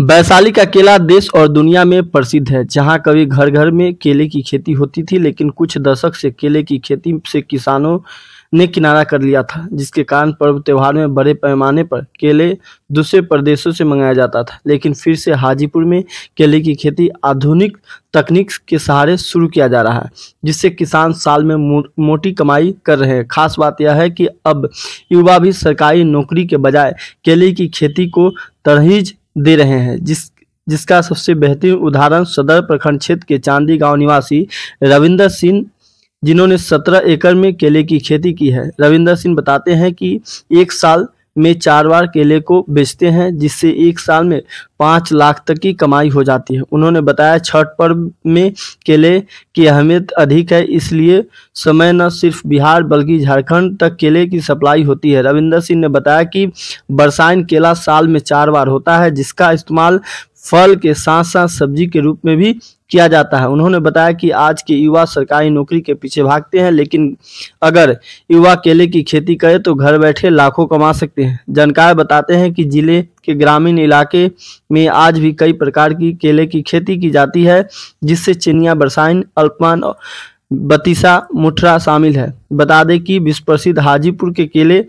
वैशाली का केला देश और दुनिया में प्रसिद्ध है जहां कभी घर घर में केले की खेती होती थी लेकिन कुछ दशक से केले की खेती से किसानों ने किनारा कर लिया था जिसके कारण पर्व त्यौहार में बड़े पैमाने पर केले दूसरे प्रदेशों से मंगाया जाता था लेकिन फिर से हाजीपुर में केले की खेती आधुनिक तकनीक के सहारे शुरू किया जा रहा है जिससे किसान साल में मोटी कमाई कर रहे हैं खास बात यह है कि अब युवा भी सरकारी नौकरी के बजाय केले की खेती को तरहीज दे रहे हैं जिस जिसका सबसे बेहतरीन उदाहरण सदर प्रखंड क्षेत्र के चांदी गांव निवासी रविंदर सिंह जिन्होंने सत्रह एकड़ में केले की खेती की है रविंदर सिंह बताते हैं कि एक साल में चार बार केले को बेचते हैं जिससे एक साल में पाँच लाख तक की कमाई हो जाती है उन्होंने बताया छठ पर्व में केले की अहमियत अधिक है इसलिए समय न सिर्फ बिहार बल्कि झारखंड तक केले की सप्लाई होती है रविंदर सिंह ने बताया कि बरसाइन केला साल में चार बार होता है जिसका इस्तेमाल फल के साथ साथ सब्जी के रूप में भी किया जाता है उन्होंने बताया कि आज के युवा सरकारी नौकरी के पीछे भागते हैं लेकिन अगर युवा केले की खेती करे तो घर बैठे लाखों कमा सकते हैं जानकार बताते हैं कि जिले के ग्रामीण इलाके में आज भी कई प्रकार की केले की खेती की जाती है जिससे चिनिया बरसाइन अल्पमान बतीसा मुठरा शामिल है बता दें कि विश्व प्रसिद्ध हाजीपुर के केले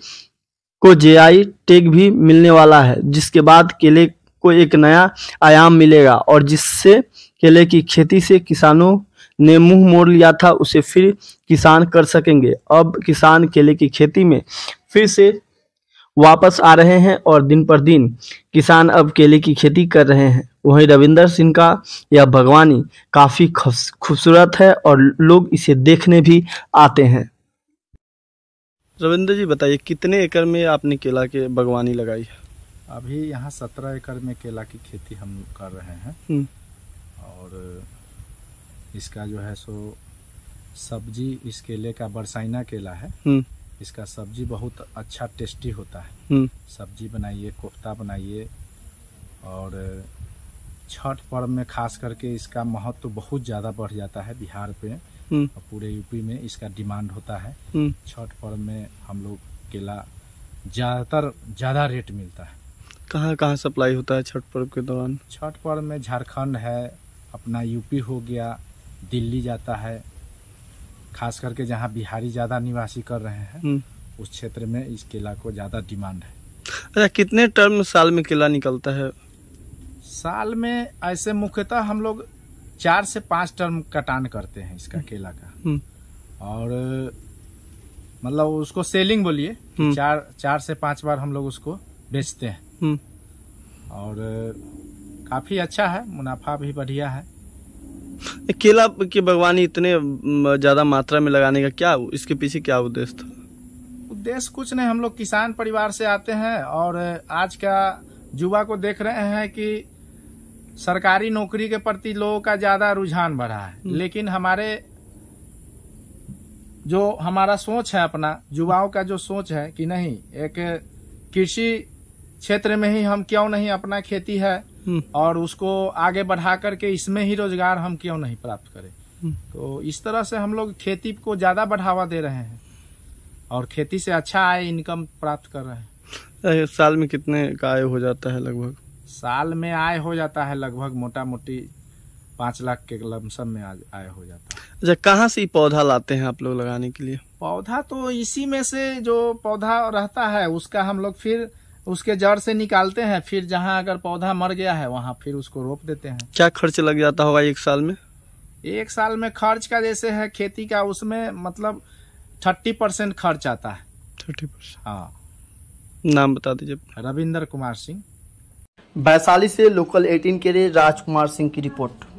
को जेआई टैग भी मिलने वाला है जिसके बाद केले को एक नया आयाम मिलेगा और जिससे केले की खेती से किसानों ने मुंह मोड़ लिया था उसे फिर किसान कर सकेंगे अब किसान केले की खेती में फिर से वापस आ रहे हैं और दिन पर दिन किसान अब केले की खेती कर रहे हैं वहीं रविंदर सिंह का यह बागवानी काफ़ी खूबसूरत है और लोग इसे देखने भी आते हैं रविंदर जी बताइए कितने एकड़ में आपने केला के बागवानी लगाई है अभी यहाँ सत्रह एकड़ में केला की खेती हम कर रहे हैं हम्म। और इसका जो है सो सब्जी इस केले का बरसाइना केला है हम्म। इसका सब्जी बहुत अच्छा टेस्टी होता है हम्म। सब्जी बनाइए कोफ्ता बनाइए और छठ पर्व में खास करके इसका महत्व तो बहुत ज़्यादा बढ़ जाता है बिहार पे हम्म। और पूरे यूपी में इसका डिमांड होता है हम्म। छठ पर्व में हम लोग केला ज़्यादातर ज़्यादा रेट मिलता है कहाँ कहाँ सप्लाई होता है छठ पर्व के दौरान छठ पर्व में झारखंड है अपना यूपी हो गया दिल्ली जाता है खास करके जहाँ बिहारी ज़्यादा निवासी कर रहे हैं हम्म। उस क्षेत्र में इस किला को ज़्यादा डिमांड है अच्छा कितने टर्म साल में किला निकलता है साल में ऐसे मुख्यतः हम लोग चार से पाँच टर्म कटान करते हैं इसका हम्म। केला का हम्म। और मतलब उसको सेलिंग बोलिए चार चार से पाँच बार हम लोग उसको बेचते हैं और काफ़ी अच्छा है मुनाफा भी बढ़िया है केला की बागवानी इतने ज्यादा मात्रा में लगाने का क्या इसके पीछे क्या उद्देश्य था उद्देश्य कुछ नहीं हम लोग किसान परिवार से आते हैं और आज का युवा को देख रहे हैं कि सरकारी नौकरी के प्रति लोगों का ज्यादा रुझान बढ़ा है हम्म। लेकिन हमारे जो हमारा सोच है अपना युवाओं का जो सोच है कि नहीं एक कृषि क्षेत्र में ही हम क्यों नहीं अपना खेती है और उसको आगे बढ़ा करके इसमें ही रोजगार हम क्यों नहीं प्राप्त करें तो इस तरह से हम लोग खेती को ज्यादा बढ़ावा दे रहे हैं और खेती से अच्छा आय इनकम प्राप्त कर रहे हैं साल में कितने का आय हो जाता है लगभग साल में आय हो जाता है लगभग मोटा मोटी पाँच लाख के लमसम में आय हो जाता है अच्छा कहाँ से पौधा लाते हैं आप लोग लगाने के लिए पौधा तो इसी में से जो पौधा रहता है उसका हम लोग फिर उसके जड़ से निकालते हैं फिर जहाँ अगर पौधा मर गया है वहाँ फिर उसको रोप देते हैं क्या खर्च लग जाता होगा एक साल में एक साल में खर्च का जैसे है खेती का उसमें मतलब थर्टी परसेंट खर्च आता है थर्टी परसेंट हाँ नाम बता दीजिए रविंदर कुमार सिंह वैशाली से लोकल एटीन के लिए राजकुमार सिंह की रिपोर्ट